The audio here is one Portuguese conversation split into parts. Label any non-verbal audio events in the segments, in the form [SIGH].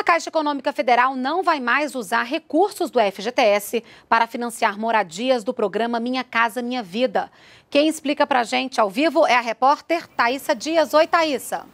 A Caixa Econômica Federal não vai mais usar recursos do FGTS para financiar moradias do programa Minha Casa Minha Vida. Quem explica para gente ao vivo é a repórter Thaisa Dias. Oi, Thaisa.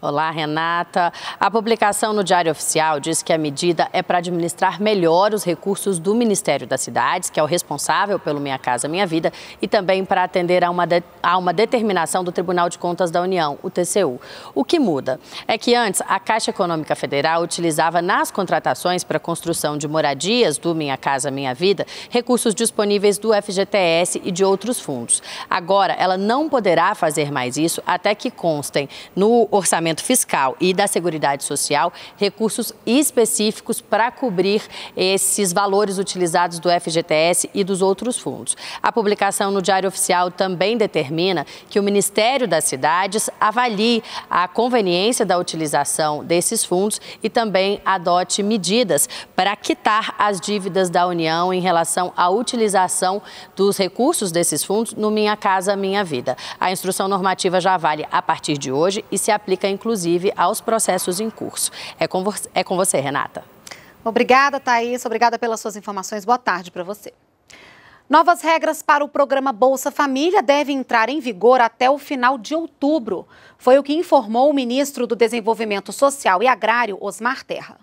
Olá, Renata. A publicação no Diário Oficial diz que a medida é para administrar melhor os recursos do Ministério das Cidades, que é o responsável pelo Minha Casa Minha Vida, e também para atender a uma, de... a uma determinação do Tribunal de Contas da União, o TCU. O que muda é que antes a Caixa Econômica Federal utilizava nas contratações para construção de moradias do Minha Casa Minha Vida recursos disponíveis do FGTS e de outros fundos. Agora, ela não poderá fazer mais isso até que constem no orçamento Fiscal e da Seguridade Social recursos específicos para cobrir esses valores utilizados do FGTS e dos outros fundos. A publicação no Diário Oficial também determina que o Ministério das Cidades avalie a conveniência da utilização desses fundos e também adote medidas para quitar as dívidas da União em relação à utilização dos recursos desses fundos no Minha Casa Minha Vida. A instrução normativa já vale a partir de hoje e se aplica em inclusive, aos processos em curso. É com, é com você, Renata. Obrigada, Thaís. Obrigada pelas suas informações. Boa tarde para você. Novas regras para o programa Bolsa Família devem entrar em vigor até o final de outubro. Foi o que informou o ministro do Desenvolvimento Social e Agrário, Osmar Terra.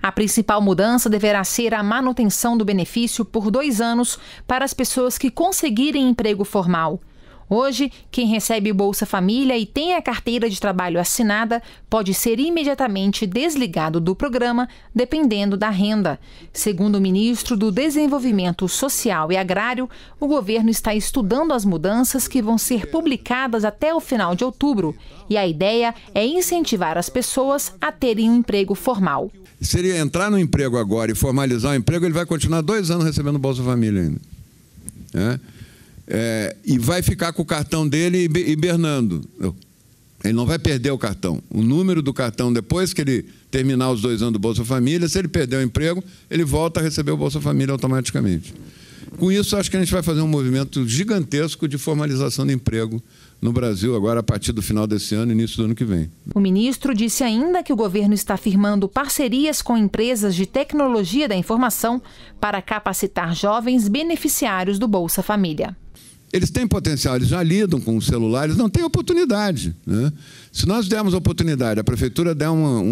A principal mudança deverá ser a manutenção do benefício por dois anos para as pessoas que conseguirem emprego formal. Hoje, quem recebe Bolsa Família e tem a carteira de trabalho assinada pode ser imediatamente desligado do programa, dependendo da renda. Segundo o ministro do Desenvolvimento Social e Agrário, o governo está estudando as mudanças que vão ser publicadas até o final de outubro. E a ideia é incentivar as pessoas a terem um emprego formal. Se ele entrar no emprego agora e formalizar o emprego, ele vai continuar dois anos recebendo Bolsa Família ainda. É? é, e vai ficar com o cartão dele hibernando. Ele não vai perder o cartão. O número do cartão, depois que ele terminar os dois anos do Bolsa Família, se ele perder o emprego, ele volta a receber o Bolsa Família automaticamente. Com isso, acho que a gente vai fazer um movimento gigantesco de formalização do emprego no Brasil, agora a partir do final desse ano e início do ano que vem. O ministro disse ainda que o governo está firmando parcerias com empresas de tecnologia da informação para capacitar jovens beneficiários do Bolsa Família. Eles têm potencial, eles já lidam com celular, celulares, não têm oportunidade. Né? Se nós dermos oportunidade, a prefeitura der um,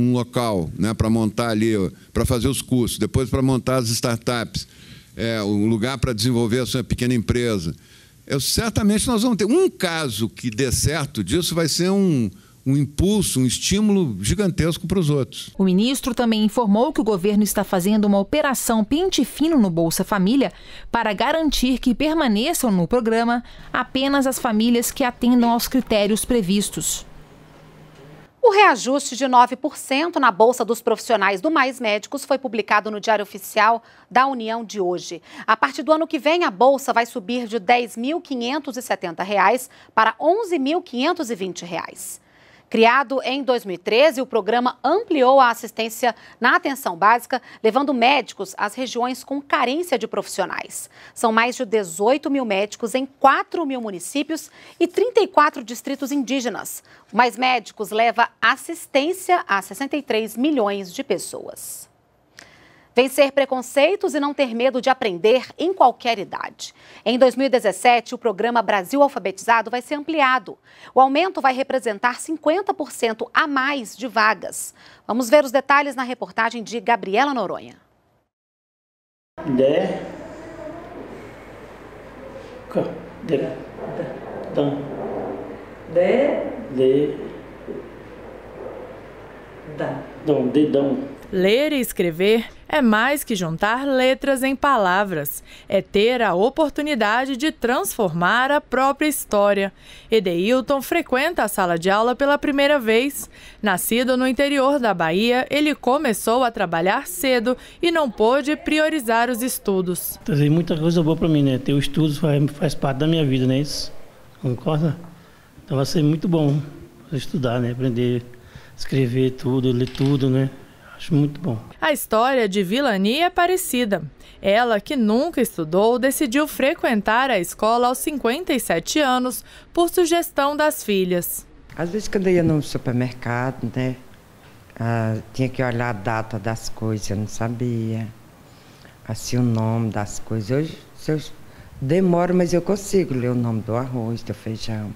um, local né, para montar ali, para fazer os cursos, depois para montar as startups, é, um lugar para desenvolver a sua pequena empresa. Eu, certamente nós vamos ter um caso que dê certo disso, vai ser um, um impulso, um estímulo gigantesco para os outros. O ministro também informou que o governo está fazendo uma operação pente fino no Bolsa Família para garantir que permaneçam no programa apenas as famílias que atendam aos critérios previstos. O reajuste de 9% na Bolsa dos Profissionais do Mais Médicos foi publicado no Diário Oficial da União de hoje. A partir do ano que vem, a Bolsa vai subir de R$ 10.570 para R$ 11.520. Criado em 2013, o programa ampliou a assistência na atenção básica, levando médicos às regiões com carência de profissionais. São mais de 18 mil médicos em 4 mil municípios e 34 distritos indígenas. Mais Médicos leva assistência a 63 milhões de pessoas. Vencer preconceitos e não ter medo de aprender em qualquer idade. Em 2017, o programa Brasil Alfabetizado vai ser ampliado. O aumento vai representar 50% a mais de vagas. Vamos ver os detalhes na reportagem de Gabriela Noronha. De... De... De... De... Dedão. Ler e escrever é mais que juntar letras em palavras, é ter a oportunidade de transformar a própria história. Edeilton frequenta a sala de aula pela primeira vez. Nascido no interior da Bahia, ele começou a trabalhar cedo e não pôde priorizar os estudos. Tem muita coisa boa para mim, né? Ter o estudo faz, faz parte da minha vida, é Isso concorda? Então vai ser muito bom estudar, né? Aprender, escrever tudo, ler tudo, né? Acho muito bom. A história de Vilani é parecida. Ela, que nunca estudou, decidiu frequentar a escola aos 57 anos por sugestão das filhas. Às vezes, quando eu ia no supermercado, né, ah, tinha que olhar a data das coisas, eu não sabia. Assim, o nome das coisas. Hoje, eu demoro, mas eu consigo ler o nome do arroz, do feijão.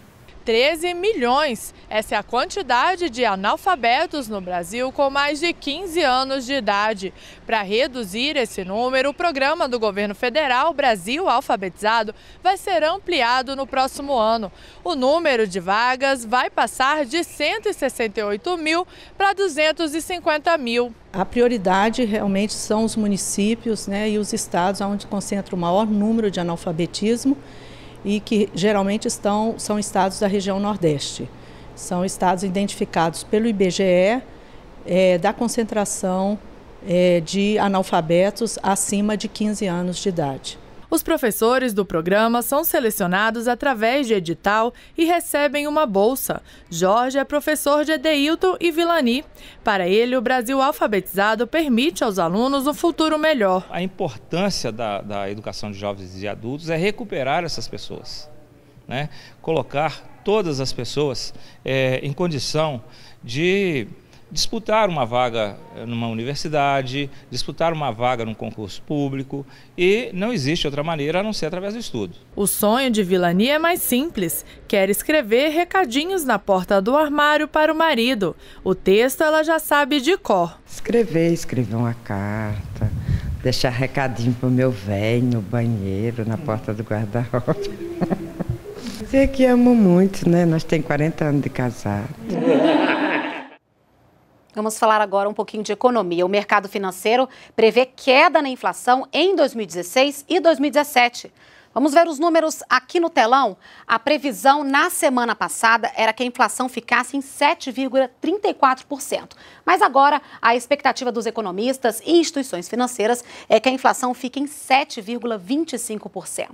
13 milhões. Essa é a quantidade de analfabetos no Brasil com mais de 15 anos de idade. Para reduzir esse número, o programa do governo federal Brasil Alfabetizado vai ser ampliado no próximo ano. O número de vagas vai passar de 168 mil para 250 mil. A prioridade realmente são os municípios né, e os estados onde concentra o maior número de analfabetismo e que geralmente estão, são estados da região Nordeste. São estados identificados pelo IBGE é, da concentração é, de analfabetos acima de 15 anos de idade. Os professores do programa são selecionados através de edital e recebem uma bolsa. Jorge é professor de Edeilton e Vilani. Para ele, o Brasil alfabetizado permite aos alunos um futuro melhor. A importância da, da educação de jovens e adultos é recuperar essas pessoas, né? colocar todas as pessoas é, em condição de disputar uma vaga eh, numa universidade, disputar uma vaga num concurso público e não existe outra maneira a não ser através do estudo. O sonho de Vilani é mais simples. Quer escrever recadinhos na porta do armário para o marido. O texto ela já sabe de cor. Escrever, escrever uma carta, deixar recadinho para o meu velho no banheiro, na porta do guarda-roupa. Você [LAUGHS] que amo muito, né? Nós temos 40 anos de casado. Vamos falar agora um pouquinho de economia. O mercado financeiro prevê queda na inflação em 2016 e 2017. Vamos ver os números aqui no telão. A previsão na semana passada era que a inflação ficasse em 7,34%. Mas agora a expectativa dos economistas e instituições financeiras é que a inflação fique em 7,25%.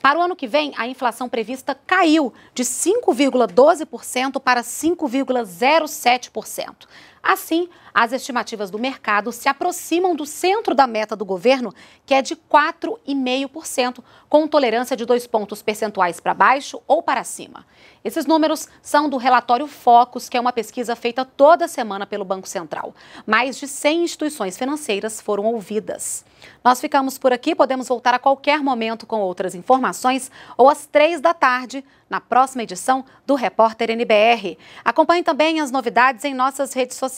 Para o ano que vem, a inflação prevista caiu de 5,12% para 5,07%. Assim, as estimativas do mercado se aproximam do centro da meta do governo, que é de 4,5%, com tolerância de dois pontos percentuais para baixo ou para cima. Esses números são do relatório Focus, que é uma pesquisa feita toda semana pelo Banco Central. Mais de 100 instituições financeiras foram ouvidas. Nós ficamos por aqui, podemos voltar a qualquer momento com outras informações ou às três da tarde na próxima edição do Repórter NBR. Acompanhe também as novidades em nossas redes sociais